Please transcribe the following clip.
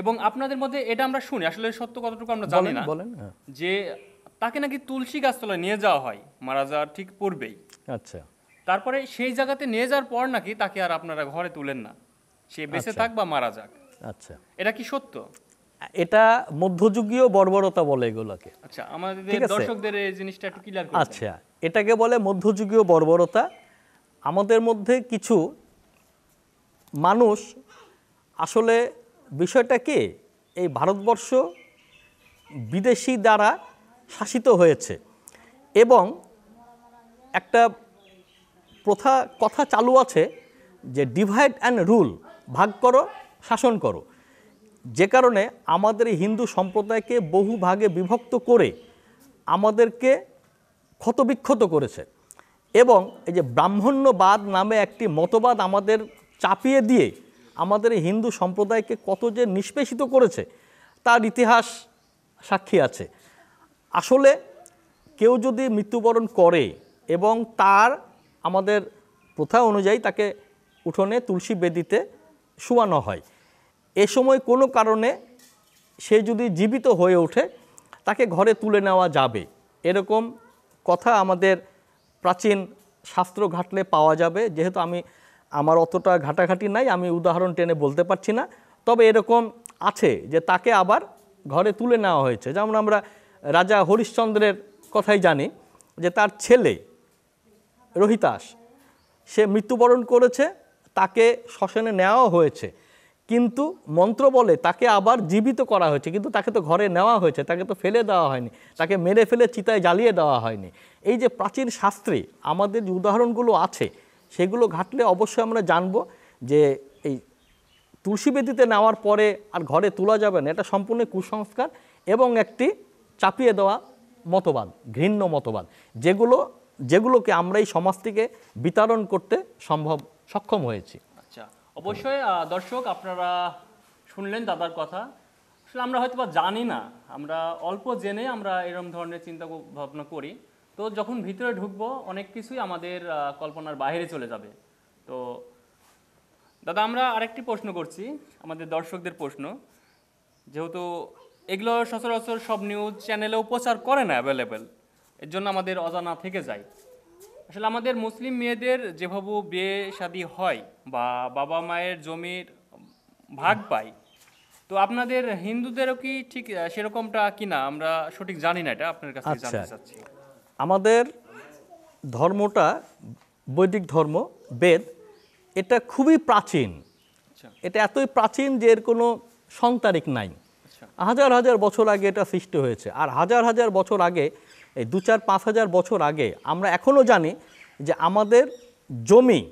এবং আপনাদের মধ্যে এটা আমরা শুনি আসলে সত্য কতটুকু আমরা জানি না বলেন হ্যাঁ। যে তাকে নাকি তুলসী গাছতলায় নিয়ে যাওয়া হয় মারা যাওয়ার ঠিক পূর্বেই আচ্ছা তারপরে সেই জায়গাতে নিয়ে যাওয়ার পর নাকি তাকে আর আপনারা ঘরে তুলেন না সে বেঁচে আচ্ছা। থাক বা মারা যাক আচ্ছা এটা কি সত্য এটা মধ্যযুগীয় বর্বরতা বলে এগুলোকে আচ্ছা আমাদের দর্শকদের এই জিনিসটা একটু ক্লিয়ার করুন আচ্ছা এটাকে বলে মধ্যযুগীয় বর্বরতা আমাদের মধ্যে কিছু মানুষ আসলে বিষয়টাকে এই ভারতবর্ষ বিদেশি দ্বারা শাসিত হয়েছে এবং একটা প্রথা কথা চালু আছে যে ডিভাইড অ্যান্ড রুল ভাগ করো শাসন করো যে কারণে আমাদের হিন্দু সম্প্রদায়কে বহু ভাগে বিভক্ত করে আমাদেরকে ক্ষতবিক্ষত করেছে এবং এই যে ব্রাহ্মণ্যবাদ নামে একটি মতবাদ আমাদের চাপিয়ে দিয়ে আমাদের হিন্দু সম্প্রদায়কে কত যে নিষ্পেষিত করেছে তার ইতিহাস সাক্ষী আছে আসলে কেউ যদি মৃত্যুবরণ করে এবং তার আমাদের প্রথা অনুযায়ী তাকে উঠোনে তুলসী বেদিতে শুয়ানো হয় এ সময় কোনো কারণে সে যদি জীবিত হয়ে ওঠে তাকে ঘরে তুলে নেওয়া যাবে এরকম কথা আমাদের প্রাচীন শাস্ত্র ঘাটলে পাওয়া যাবে যেহেতু আমি আমার অতটা ঘাটাঘাটি নাই আমি উদাহরণ টেনে বলতে পারছি না তবে এরকম আছে যে তাকে আবার ঘরে তুলে নেওয়া হয়েছে যেমন আমরা রাজা হরিশ্চন্দ্রের কথাই জানি যে তার ছেলে রোহিতাস সে মৃত্যুবরণ করেছে তাকে শ্মশানে নেওয়া হয়েছে কিন্তু মন্ত্র বলে তাকে আবার জীবিত করা হয়েছে কিন্তু তাকে তো ঘরে নেওয়া হয়েছে তাকে তো ফেলে দেওয়া হয়নি তাকে মেরে ফেলে চিতায় জ্বালিয়ে দেওয়া হয়নি এই যে প্রাচীন শাস্ত্রে আমাদের যে উদাহরণগুলো আছে সেগুলো ঘাটলে অবশ্যই আমরা জানব যে এই তুলসী বেদিতে নেওয়ার পরে আর ঘরে তোলা যাবে না এটা সম্পূর্ণ কুসংস্কার এবং একটি চাপিয়ে দেওয়া মতবাদ ঘৃণ্য মতবাদ যেগুলো যেগুলোকে আমরা এই সমাজ থেকে বিতরণ করতে সম্ভব সক্ষম হয়েছি আচ্ছা অবশ্যই দর্শক আপনারা শুনলেন দাদার কথা আসলে আমরা হয়তো বা জানি না আমরা অল্প জেনে আমরা এরকম ধরনের চিন্তা ভাবনা করি তো যখন ভিতরে ঢুকবো অনেক কিছুই আমাদের কল্পনার বাইরে চলে যাবে তো দাদা আমরা আরেকটি প্রশ্ন করছি আমাদের দর্শকদের প্রশ্ন যেহেতু এগুলো সচরাচর সব নিউজ চ্যানেলেও উপচার করে না অ্যাভেলেবেল এর জন্য আমাদের অজানা থেকে যায় আসলে আমাদের মুসলিম মেয়েদের যেভাবে বিয়ে শাদি হয় বা বাবা মায়ের জমির ভাগ পায় তো আপনাদের হিন্দুদেরও কি ঠিক সেরকমটা কিনা আমরা সঠিক জানি না এটা আপনার কাছে জানতে আচ্ছা। চাচ্ছি আমাদের ধর্মটা বৈদিক ধর্ম বেদ এটা খুবই প্রাচীন আচ্ছা। এটা এতই প্রাচীন যে এর কোনো সন নাই আচ্ছা। হাজার হাজার বছর আগে এটা সৃষ্টি হয়েছে আর হাজার হাজার বছর আগে এই দু চার পাঁচ হাজার বছর আগে আমরা এখনও জানি যে আমাদের জমি